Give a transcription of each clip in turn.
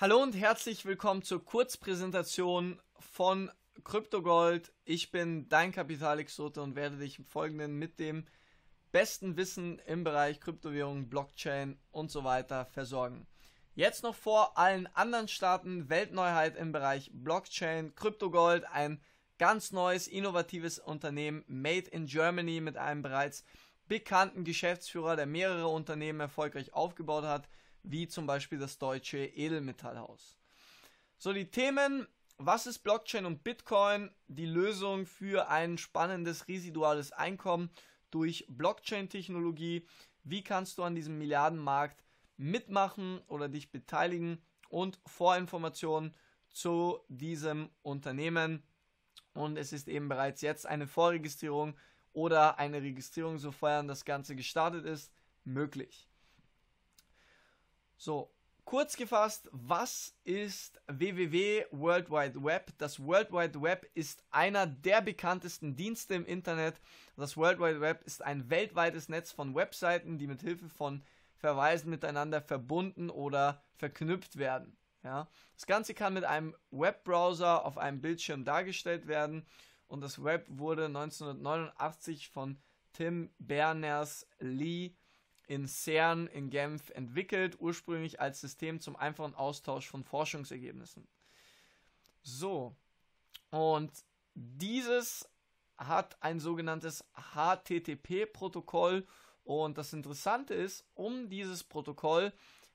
Hallo und herzlich willkommen zur Kurzpräsentation von Kryptogold. Ich bin dein Kapitalexote und werde dich im Folgenden mit dem besten Wissen im Bereich Kryptowährungen, Blockchain und so weiter versorgen. Jetzt noch vor allen anderen Staaten Weltneuheit im Bereich Blockchain, Kryptogold, ein ganz neues, innovatives Unternehmen, Made in Germany mit einem bereits bekannten Geschäftsführer, der mehrere Unternehmen erfolgreich aufgebaut hat wie zum Beispiel das deutsche Edelmetallhaus. So, die Themen, was ist Blockchain und Bitcoin? Die Lösung für ein spannendes residuales Einkommen durch Blockchain-Technologie. Wie kannst du an diesem Milliardenmarkt mitmachen oder dich beteiligen? Und Vorinformationen zu diesem Unternehmen. Und es ist eben bereits jetzt eine Vorregistrierung oder eine Registrierung, sofern das Ganze gestartet ist, möglich. So, kurz gefasst, was ist www World Wide Web? Das World Wide Web ist einer der bekanntesten Dienste im Internet. Das World Wide Web ist ein weltweites Netz von Webseiten, die mit Hilfe von Verweisen miteinander verbunden oder verknüpft werden. Ja? Das Ganze kann mit einem Webbrowser auf einem Bildschirm dargestellt werden und das Web wurde 1989 von Tim Berners-Lee in CERN in Genf entwickelt, ursprünglich als System zum einfachen Austausch von Forschungsergebnissen. So, und dieses hat ein sogenanntes HTTP-Protokoll und das Interessante ist, um dieses Protokoll,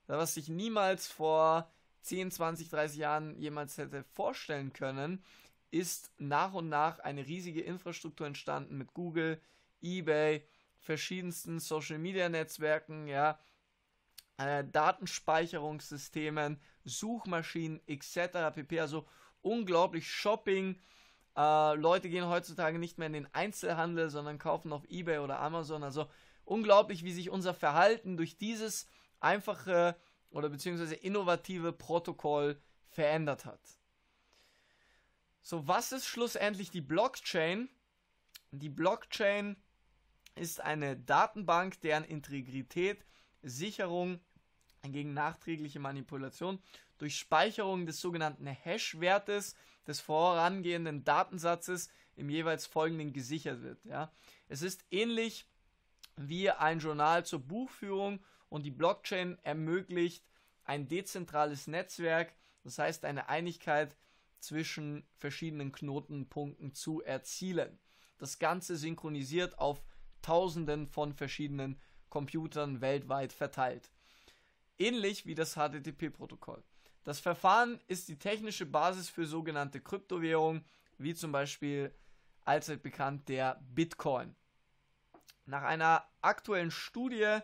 was sich niemals vor 10, 20, 30 Jahren jemals hätte vorstellen können, ist nach und nach eine riesige Infrastruktur entstanden mit Google, eBay, verschiedensten Social Media Netzwerken, ja, äh, Datenspeicherungssystemen, Suchmaschinen etc. pp. Also unglaublich Shopping. Äh, Leute gehen heutzutage nicht mehr in den Einzelhandel, sondern kaufen auf eBay oder Amazon. Also unglaublich, wie sich unser Verhalten durch dieses einfache oder beziehungsweise innovative Protokoll verändert hat. So, was ist schlussendlich die Blockchain? Die Blockchain ist eine Datenbank, deren Integrität, Sicherung gegen nachträgliche Manipulation durch Speicherung des sogenannten Hash-Wertes des vorangehenden Datensatzes im jeweils folgenden gesichert wird. Ja. Es ist ähnlich wie ein Journal zur Buchführung und die Blockchain ermöglicht ein dezentrales Netzwerk, das heißt eine Einigkeit zwischen verschiedenen Knotenpunkten zu erzielen. Das Ganze synchronisiert auf Tausenden von verschiedenen Computern weltweit verteilt. Ähnlich wie das HTTP-Protokoll. Das Verfahren ist die technische Basis für sogenannte Kryptowährungen, wie zum Beispiel allzeit bekannt der Bitcoin. Nach einer aktuellen Studie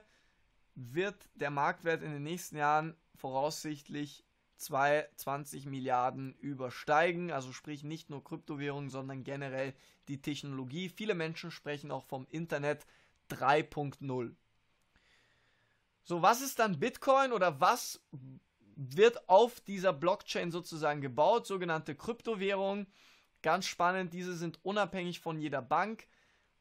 wird der Marktwert in den nächsten Jahren voraussichtlich zwei, 20 Milliarden übersteigen. Also sprich nicht nur Kryptowährungen, sondern generell die Technologie. Viele Menschen sprechen auch vom Internet 3.0. So, was ist dann Bitcoin oder was wird auf dieser Blockchain sozusagen gebaut? Sogenannte Kryptowährungen. Ganz spannend, diese sind unabhängig von jeder Bank,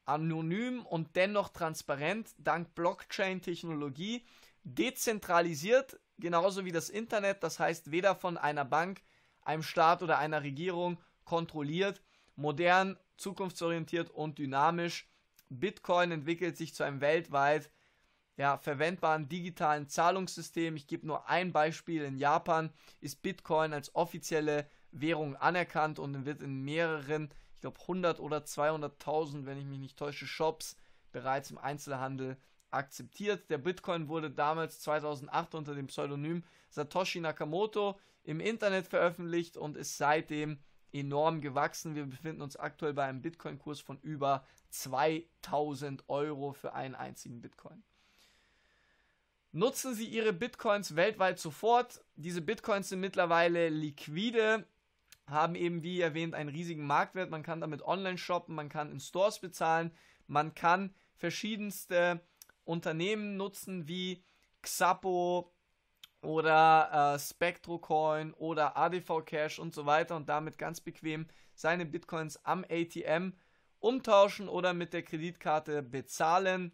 anonym und dennoch transparent dank Blockchain-Technologie, dezentralisiert genauso wie das Internet, das heißt weder von einer Bank, einem Staat oder einer Regierung kontrolliert, modern, zukunftsorientiert und dynamisch. Bitcoin entwickelt sich zu einem weltweit ja, verwendbaren digitalen Zahlungssystem. Ich gebe nur ein Beispiel. In Japan ist Bitcoin als offizielle Währung anerkannt und wird in mehreren, ich glaube 100 oder 200.000, wenn ich mich nicht täusche, Shops bereits im Einzelhandel akzeptiert. Der Bitcoin wurde damals 2008 unter dem Pseudonym Satoshi Nakamoto im Internet veröffentlicht und ist seitdem enorm gewachsen. Wir befinden uns aktuell bei einem Bitcoin-Kurs von über 2000 Euro für einen einzigen Bitcoin. Nutzen Sie Ihre Bitcoins weltweit sofort. Diese Bitcoins sind mittlerweile liquide, haben eben wie erwähnt einen riesigen Marktwert. Man kann damit online shoppen, man kann in Stores bezahlen, man kann verschiedenste Unternehmen nutzen wie Xapo oder äh, SpectroCoin oder ADV Cash und so weiter und damit ganz bequem seine Bitcoins am ATM umtauschen oder mit der Kreditkarte bezahlen.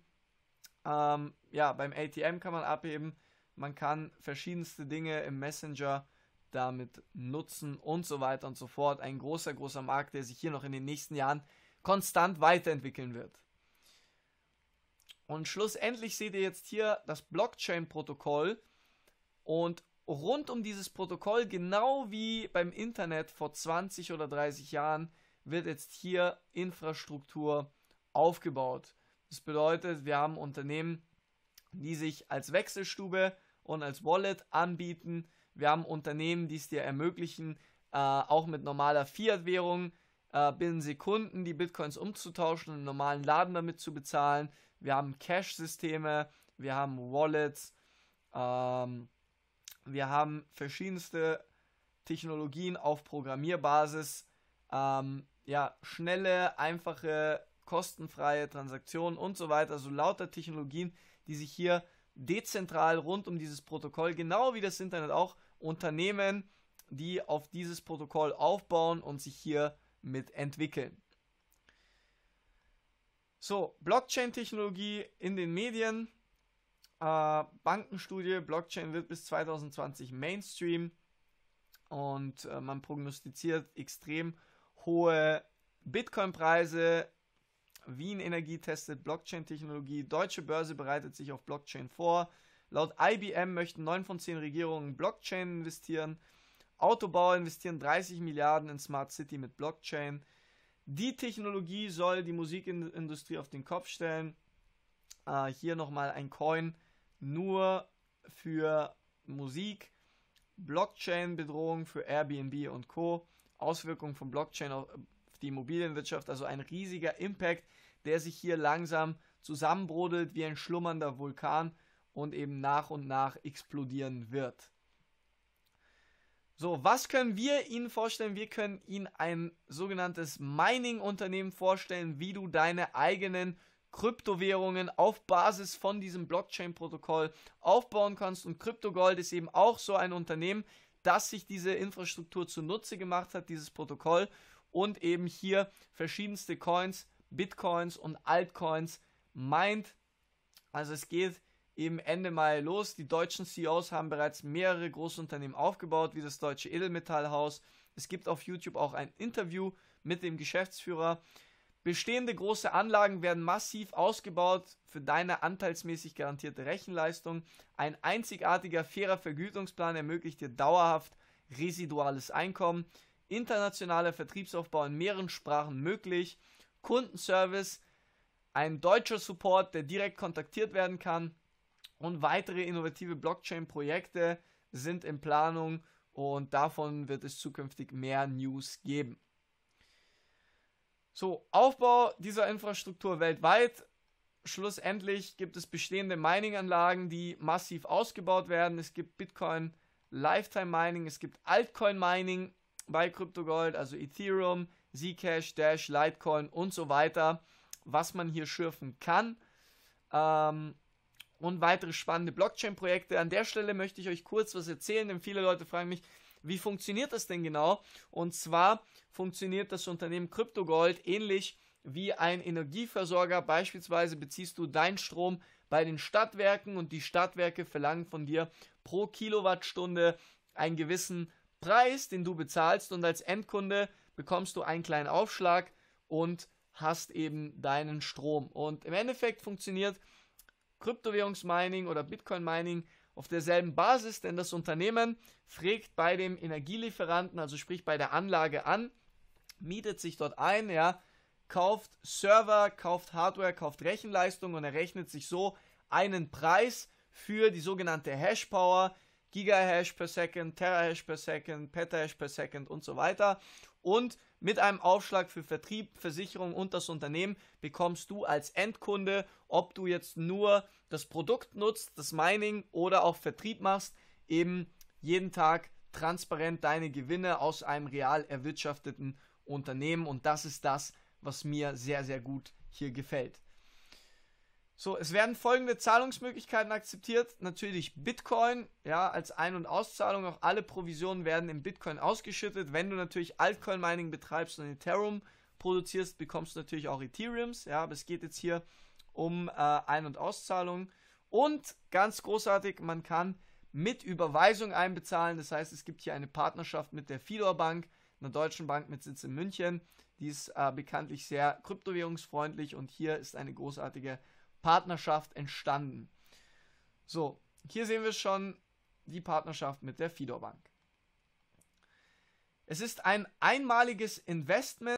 Ähm, ja, beim ATM kann man abheben. Man kann verschiedenste Dinge im Messenger damit nutzen und so weiter und so fort. Ein großer, großer Markt, der sich hier noch in den nächsten Jahren konstant weiterentwickeln wird. Und schlussendlich seht ihr jetzt hier das Blockchain-Protokoll und rund um dieses Protokoll, genau wie beim Internet vor 20 oder 30 Jahren, wird jetzt hier Infrastruktur aufgebaut. Das bedeutet, wir haben Unternehmen, die sich als Wechselstube und als Wallet anbieten. Wir haben Unternehmen, die es dir ermöglichen, äh, auch mit normaler Fiat-Währung äh, binnen Sekunden die Bitcoins umzutauschen und einen normalen Laden damit zu bezahlen wir haben Cash-Systeme, wir haben Wallets, ähm, wir haben verschiedenste Technologien auf Programmierbasis, ähm, ja, schnelle, einfache, kostenfreie Transaktionen und so weiter, so also lauter Technologien, die sich hier dezentral rund um dieses Protokoll, genau wie das Internet auch, Unternehmen, die auf dieses Protokoll aufbauen und sich hier mit entwickeln. So, Blockchain-Technologie in den Medien. Äh, Bankenstudie, Blockchain wird bis 2020 Mainstream und äh, man prognostiziert extrem hohe Bitcoin-Preise. Wien Energie testet Blockchain-Technologie. Deutsche Börse bereitet sich auf Blockchain vor. Laut IBM möchten 9 von 10 Regierungen Blockchain investieren. Autobauer investieren 30 Milliarden in Smart City mit Blockchain. Die Technologie soll die Musikindustrie auf den Kopf stellen. Äh, hier nochmal ein Coin nur für Musik. Blockchain-Bedrohung für Airbnb und Co. Auswirkungen von Blockchain auf die Immobilienwirtschaft, also ein riesiger Impact, der sich hier langsam zusammenbrodelt wie ein schlummernder Vulkan und eben nach und nach explodieren wird. So, was können wir Ihnen vorstellen? Wir können Ihnen ein sogenanntes Mining-Unternehmen vorstellen, wie du deine eigenen Kryptowährungen auf Basis von diesem Blockchain-Protokoll aufbauen kannst. Und Kryptogold ist eben auch so ein Unternehmen, das sich diese Infrastruktur zunutze gemacht hat, dieses Protokoll, und eben hier verschiedenste Coins, Bitcoins und Altcoins meint. Also es geht eben Ende Mai los. Die deutschen CEOs haben bereits mehrere große Unternehmen aufgebaut, wie das deutsche Edelmetallhaus. Es gibt auf YouTube auch ein Interview mit dem Geschäftsführer. Bestehende große Anlagen werden massiv ausgebaut für deine anteilsmäßig garantierte Rechenleistung. Ein einzigartiger, fairer Vergütungsplan ermöglicht dir dauerhaft residuales Einkommen. Internationaler Vertriebsaufbau in mehreren Sprachen möglich. Kundenservice, ein deutscher Support, der direkt kontaktiert werden kann. Und weitere innovative Blockchain-Projekte sind in Planung und davon wird es zukünftig mehr News geben. So, Aufbau dieser Infrastruktur weltweit. Schlussendlich gibt es bestehende Mining-Anlagen, die massiv ausgebaut werden. Es gibt Bitcoin Lifetime Mining, es gibt Altcoin Mining bei Kryptogold, also Ethereum, Zcash, Dash, Litecoin und so weiter, was man hier schürfen kann. Ähm, und weitere spannende Blockchain-Projekte. An der Stelle möchte ich euch kurz was erzählen, denn viele Leute fragen mich, wie funktioniert das denn genau? Und zwar funktioniert das Unternehmen Kryptogold ähnlich wie ein Energieversorger. Beispielsweise beziehst du deinen Strom bei den Stadtwerken und die Stadtwerke verlangen von dir pro Kilowattstunde einen gewissen Preis, den du bezahlst und als Endkunde bekommst du einen kleinen Aufschlag und hast eben deinen Strom. Und im Endeffekt funktioniert das. Kryptowährungsmining oder Bitcoin-Mining auf derselben Basis, denn das Unternehmen frägt bei dem Energielieferanten, also sprich bei der Anlage an, mietet sich dort ein, ja, kauft Server, kauft Hardware, kauft Rechenleistung und errechnet sich so einen Preis für die sogenannte Hashpower, Gigahash per Second, Terahash per Second, Petahash per Second und so weiter. Und mit einem Aufschlag für Vertrieb, Versicherung und das Unternehmen bekommst du als Endkunde, ob du jetzt nur das Produkt nutzt, das Mining oder auch Vertrieb machst, eben jeden Tag transparent deine Gewinne aus einem real erwirtschafteten Unternehmen. Und das ist das, was mir sehr, sehr gut hier gefällt. So, es werden folgende Zahlungsmöglichkeiten akzeptiert. Natürlich Bitcoin, ja, als Ein- und Auszahlung. Auch alle Provisionen werden in Bitcoin ausgeschüttet. Wenn du natürlich Altcoin-Mining betreibst und Ethereum produzierst, bekommst du natürlich auch Ethereums. Ja, aber es geht jetzt hier um äh, Ein- und Auszahlung. Und ganz großartig, man kann mit Überweisung einbezahlen. Das heißt, es gibt hier eine Partnerschaft mit der Fidor Bank, einer deutschen Bank mit Sitz in München. Die ist äh, bekanntlich sehr kryptowährungsfreundlich und hier ist eine großartige Partnerschaft. Partnerschaft entstanden. So, hier sehen wir schon die Partnerschaft mit der Fidor Bank. Es ist ein einmaliges Investment